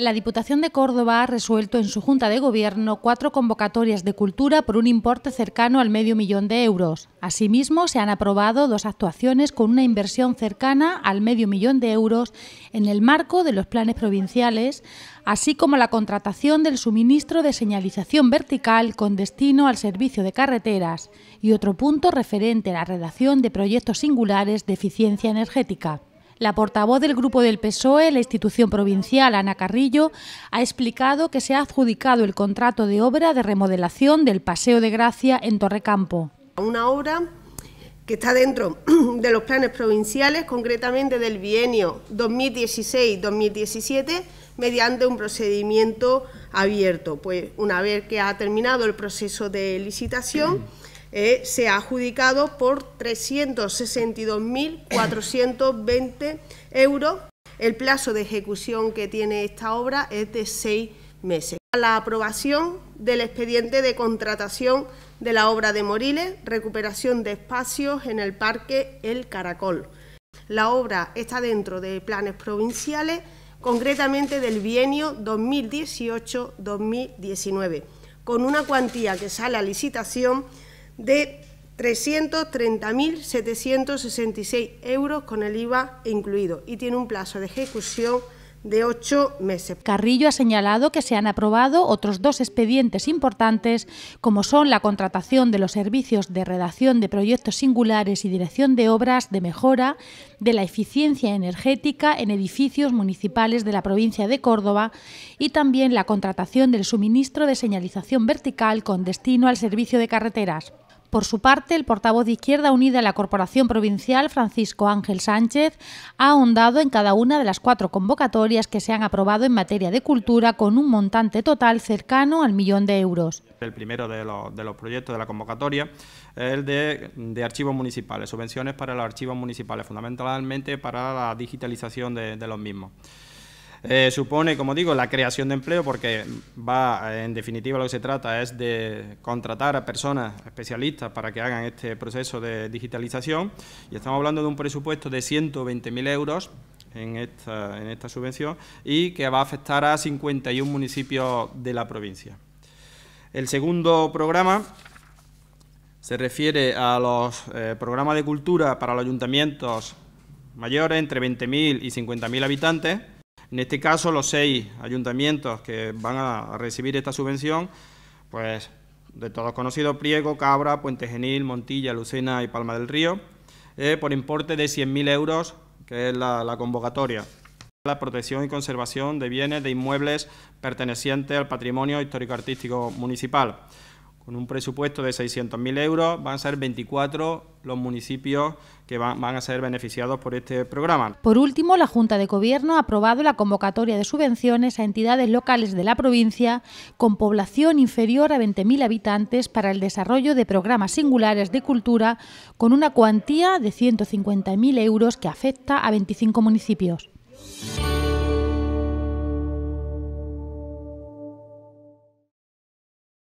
La Diputación de Córdoba ha resuelto en su Junta de Gobierno cuatro convocatorias de cultura por un importe cercano al medio millón de euros. Asimismo, se han aprobado dos actuaciones con una inversión cercana al medio millón de euros en el marco de los planes provinciales, así como la contratación del suministro de señalización vertical con destino al servicio de carreteras y otro punto referente a la redacción de proyectos singulares de eficiencia energética. La portavoz del grupo del PSOE, la institución provincial, Ana Carrillo, ha explicado que se ha adjudicado el contrato de obra de remodelación del Paseo de Gracia en Torrecampo. Una obra que está dentro de los planes provinciales, concretamente del bienio 2016-2017, mediante un procedimiento abierto. Pues una vez que ha terminado el proceso de licitación, eh, se ha adjudicado por 362.420 euros. El plazo de ejecución que tiene esta obra es de seis meses. La aprobación del expediente de contratación de la obra de Moriles, recuperación de espacios en el Parque El Caracol. La obra está dentro de planes provinciales, concretamente del bienio 2018-2019, con una cuantía que sale a licitación de 330.766 euros con el IVA incluido y tiene un plazo de ejecución de ocho meses. Carrillo ha señalado que se han aprobado otros dos expedientes importantes, como son la contratación de los servicios de redacción de proyectos singulares y dirección de obras de mejora de la eficiencia energética en edificios municipales de la provincia de Córdoba y también la contratación del suministro de señalización vertical con destino al servicio de carreteras. Por su parte, el portavoz de Izquierda Unida en la Corporación Provincial, Francisco Ángel Sánchez, ha ahondado en cada una de las cuatro convocatorias que se han aprobado en materia de cultura con un montante total cercano al millón de euros. El primero de los, proyectos de la convocatoria es el de, archivos municipales, subvenciones para los archivos municipales, fundamentalmente para la digitalización de los mismos. Eh, supone, como digo, la creación de empleo porque va, eh, en definitiva, lo que se trata es de contratar a personas especialistas para que hagan este proceso de digitalización y estamos hablando de un presupuesto de 120.000 euros en esta, en esta subvención y que va a afectar a 51 municipios de la provincia. El segundo programa se refiere a los eh, programas de cultura para los ayuntamientos mayores entre 20.000 y 50.000 habitantes en este caso, los seis ayuntamientos que van a recibir esta subvención, pues de todos conocidos, Priego, Cabra, Puente Genil, Montilla, Lucena y Palma del Río, eh, por importe de 100.000 euros, que es la convocatoria. La protección y conservación de bienes de inmuebles pertenecientes al patrimonio histórico-artístico municipal con un presupuesto de 600.000 euros, van a ser 24 los municipios que van, a ser beneficiados por este programa. Por último, la Junta de Gobierno ha aprobado la convocatoria de subvenciones a entidades locales de la provincia con población inferior a 20.000 habitantes para el desarrollo de programas singulares de cultura con una cuantía de 150.000 euros que afecta a 25 municipios.